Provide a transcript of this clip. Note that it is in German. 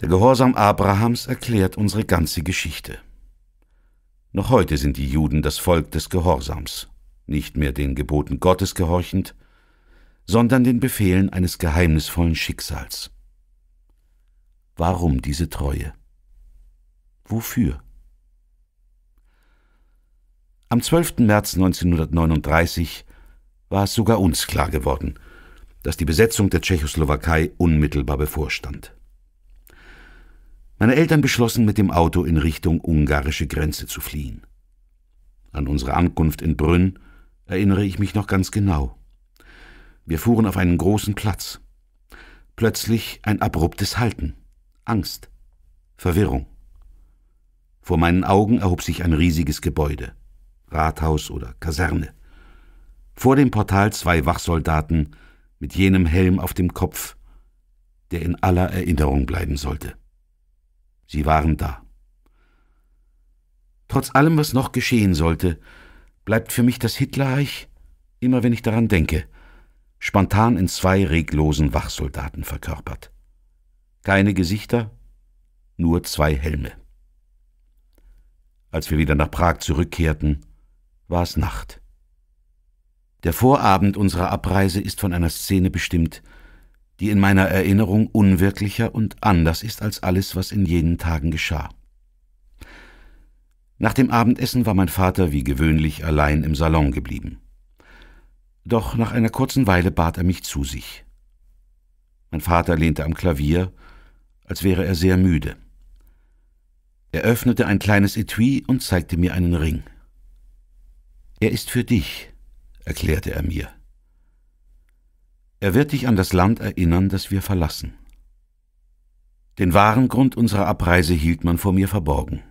Der Gehorsam Abrahams erklärt unsere ganze Geschichte. Noch heute sind die Juden das Volk des Gehorsams, nicht mehr den Geboten Gottes gehorchend, sondern den Befehlen eines geheimnisvollen Schicksals. Warum diese Treue? Wofür? Am 12. März 1939 war es sogar uns klar geworden, dass die Besetzung der Tschechoslowakei unmittelbar bevorstand. Meine Eltern beschlossen, mit dem Auto in Richtung ungarische Grenze zu fliehen. An unsere Ankunft in Brünn erinnere ich mich noch ganz genau. Wir fuhren auf einen großen Platz. Plötzlich ein abruptes Halten, Angst, Verwirrung. Vor meinen Augen erhob sich ein riesiges Gebäude, Rathaus oder Kaserne. Vor dem Portal zwei Wachsoldaten mit jenem Helm auf dem Kopf, der in aller Erinnerung bleiben sollte. Sie waren da. Trotz allem, was noch geschehen sollte, bleibt für mich das Hitlerreich, immer wenn ich daran denke, spontan in zwei reglosen Wachsoldaten verkörpert. Keine Gesichter, nur zwei Helme. Als wir wieder nach Prag zurückkehrten, war es Nacht. Der Vorabend unserer Abreise ist von einer Szene bestimmt, die in meiner Erinnerung unwirklicher und anders ist als alles, was in jenen Tagen geschah. Nach dem Abendessen war mein Vater wie gewöhnlich allein im Salon geblieben. Doch nach einer kurzen Weile bat er mich zu sich. Mein Vater lehnte am Klavier, als wäre er sehr müde. Er öffnete ein kleines Etui und zeigte mir einen Ring. Er ist für dich, erklärte er mir. Er wird dich an das Land erinnern, das wir verlassen. Den wahren Grund unserer Abreise hielt man vor mir verborgen.